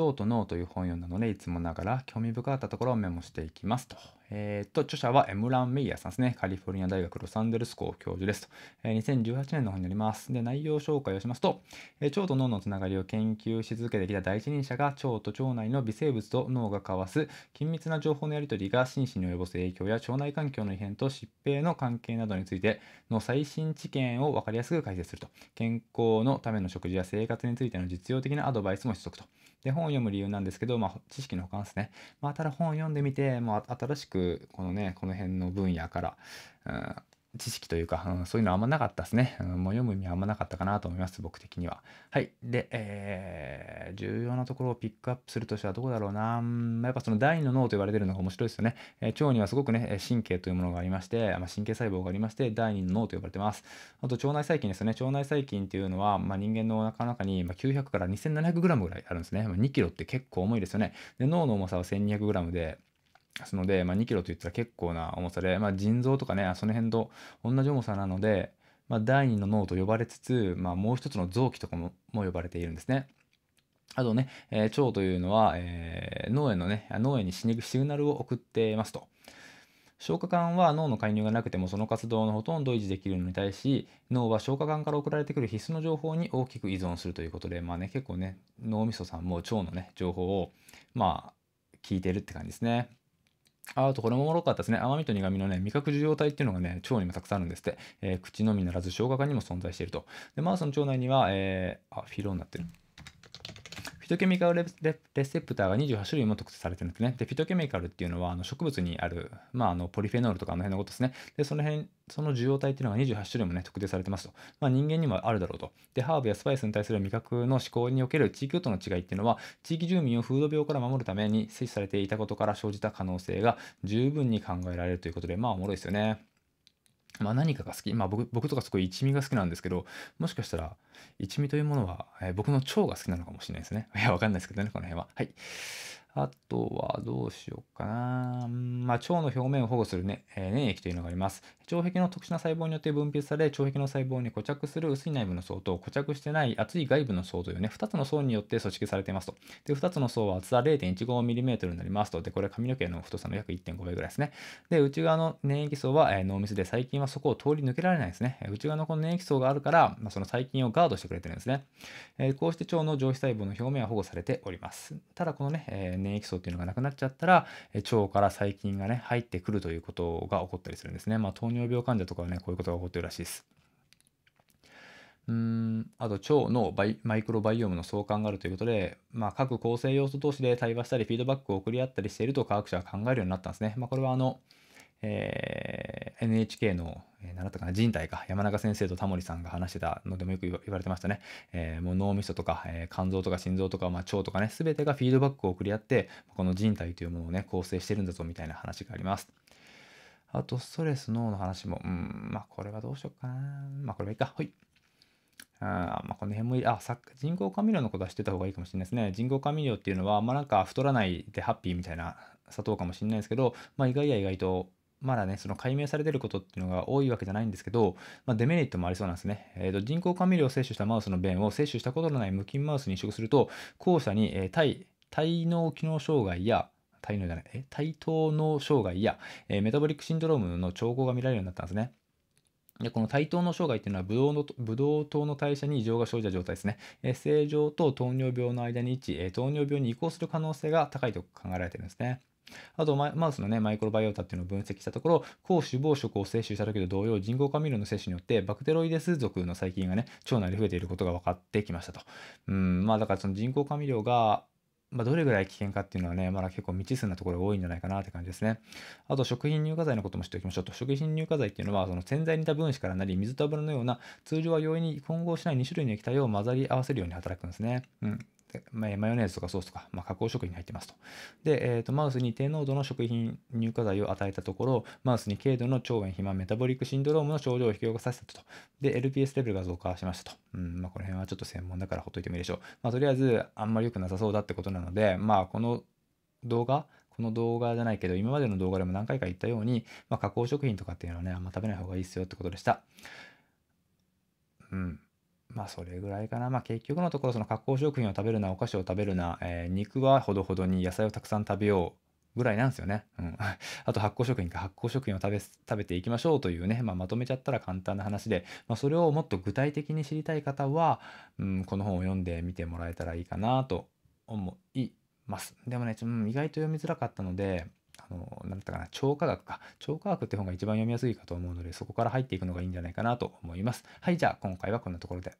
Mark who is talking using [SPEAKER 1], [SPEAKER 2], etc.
[SPEAKER 1] 腸と脳という本を読んだので、いつもながら興味深かったところをメモしていきますと。えー、っと、著者はエムラン・メイヤーさんですね。カリフォルニア大学ロサンゼルス校教授ですと。えー、2018年の本になります。で、内容紹介をしますと、えー、腸と脳のつながりを研究し続けてきた第一人者が腸と腸内の微生物と脳が交わす緊密な情報のやり取りが心身に及ぼす影響や腸内環境の異変と疾病の関係などについての最新知見を分かりやすく解説すると。健康のための食事や生活についての実用的なアドバイスも取得と。で、本を読む理由なんですけど、まあ、知識の保管ですね。まあ、ただ本を読んでみて、もう新しく、このね、この辺の分野から、知識というか、うん、そういうのあんまなかったですね。うん、もう読む意味あんまなかったかなと思います、僕的には。はい。で、えー、重要なところをピックアップするとしてはどこだろうな。やっぱその第二の脳と言われてるのが面白いですよね。えー、腸にはすごくね、神経というものがありまして、まあ、神経細胞がありまして、第二の脳と呼ばれてます。あと、腸内細菌ですね。腸内細菌っていうのは、まあ、人間のお腹の中に900から 2700g ぐらいあるんですね。まあ、2 k g って結構重いですよね。で、脳の重さは 1200g で、ですので、まあ、2キロといったら結構な重さで、まあ、腎臓とかね、その辺と同じ重さなので、まあ、第2の脳と呼ばれつつ、まあ、もう一つの臓器とかも呼ばれているんですね。あとね、えー、腸というのは、えー、脳へのね、脳へにシグナルを送っていますと。消化管は脳の介入がなくてもその活動のほとんど維持できるのに対し脳は消化管から送られてくる必須の情報に大きく依存するということでまあね結構ね脳みそさんも腸のね情報をまあ聞いてるって感じですね。ああとこれもおもろかったですね。甘みと苦味のね、味覚受容体っていうのがね、腸にもたくさんあるんですって。えー、口のみならず消化管にも存在していると。で、マウスの腸内には、えー、あ、フィローになってる。フィトケミカルレセプターが28種類も特定されてるんですね。で、フィトケミカルっていうのは、あの植物にある、まあ、あのポリフェノールとかあの辺のことですね。で、その辺、その受容体っていうのが28種類もね、特定されてますと。まあ、人間にもあるだろうと。で、ハーブやスパイスに対する味覚の思考における地域との違いっていうのは、地域住民を風土病から守るために摂取されていたことから生じた可能性が十分に考えられるということで、まあ、おもろいですよね。まあ、何かが好き、まあ僕、僕とかすごい一味が好きなんですけど、もしかしたら一味というものは、えー、僕の腸が好きなのかもしれないですね。いや、わかんないですけどね、この辺は。はい。あとはどうしようかな。まあ、腸の表面を保護するね、えー、粘液というのがあります。腸壁の特殊な細胞によって分泌され、腸壁の細胞に固着する薄い内部の層と固着してない厚い外部の層というね、2つの層によって組織されていますと。で、2つの層は厚さ 0.15mm になりますと。で、これは髪の毛の太さの約1.5倍ぐらいですね。で、内側の粘液層は、えー、脳みそで細菌はそこを通り抜けられないですね。内側のこの粘液層があるから、まあ、その細菌をガードしてくれてるんですね。えー、こうして腸の上皮細胞の表面は保護されております。ただ、このね、えー粘液素っていうのがなくなっちゃったら、え腸から細菌がね入ってくるということが起こったりするんですね。まあ、糖尿病患者とかはねこういうことが起こってるらしいです。うんあと腸のマイクロバイオームの相関があるということで、まあ、各構成要素同士で対話したりフィードバックを送り合ったりしていると科学者は考えるようになったんですね。まあ、これはあのえー、NHK の、えー、ったかな、人体か、山中先生とタモリさんが話してたのでもよく言われてましたね。えー、もう脳みそとか、えー、肝臓とか心臓とか、まあ、腸とかね、全てがフィードバックを送り合って、この人体というものをね、構成してるんだぞみたいな話があります。あと、ストレス、脳の話も、うん、まあ、これはどうしようかな。まあ、これはいいか。はい。あまあ、この辺もいい。あ、さ人工甘味料のことは知ってた方がいいかもしれないですね。人工甘味料っていうのは、まあなんか太らないでハッピーみたいな砂糖かもしれないですけど、まあ意外や意外とまだね、その解明されてることっていうのが多いわけじゃないんですけど、まあ、デメリットもありそうなんですね。えーと、人工甘味料を摂取したマウスの便を摂取したことのない無菌マウスに移植すると、後者に、えー、体、体脳機能障害や、体脳じゃない、え体頭脳障害や、えー、メタボリックシンドロームの兆候が見られるようになったんですね。でこの対等の障害っていうのはブドウのブドウ糖の代謝に異常が生じた状態ですね。え正常と糖尿病の間に位置、え糖尿病に移行する可能性が高いと考えられているんですね。あとマ、ウスのね、マイクロバイオータっていうのを分析したところ、高脂肪食を摂取した時と同様、人工甘味料の摂取によって、バクテロイデス属の細菌がね、腸内で増えていることが分かってきましたと。うん、まあだからその人工甘味料が、まあ、どれぐらい危険かっていうのはね、まだ結構未知数なところが多いんじゃないかなって感じですね。あと、食品乳化剤のことも知っておきましょうと。食品乳化剤っていうのは、その洗剤に似た分子からなり、水と油のような、通常は容易に混合しない2種類の液体を混ざり合わせるように働くんですね。うん。マヨネーズとかソースとか、まあ、加工食品に入ってますと。で、えーと、マウスに低濃度の食品乳化剤を与えたところ、マウスに軽度の腸炎、肥満、メタボリックシンドロームの症状を引き起こさせたと。で、LPS レベルが増加しましたと。うん、まあ、この辺はちょっと専門だからほっといてもいいでしょう。まあ、とりあえず、あんまり良くなさそうだってことなので、まあ、この動画、この動画じゃないけど、今までの動画でも何回か言ったように、まあ、加工食品とかっていうのはね、あんま食べない方がいいですよってことでした。うん。まあそれぐらいかな。まあ結局のところその加工食品を食べるな、お菓子を食べるな、えー、肉はほどほどに野菜をたくさん食べよう。ぐらいなんですよね。うん。あと発酵食品か発酵食品を食べ、食べていきましょうというね、まあ、まとめちゃったら簡単な話で、まあ、それをもっと具体的に知りたい方は、うん、この本を読んでみてもらえたらいいかなと思います。でもね、っと意外と読みづらかったので、あの、なんだったかな、超科学か。超科学って本が一番読みやすいかと思うので、そこから入っていくのがいいんじゃないかなと思います。はい、じゃあ今回はこんなところで。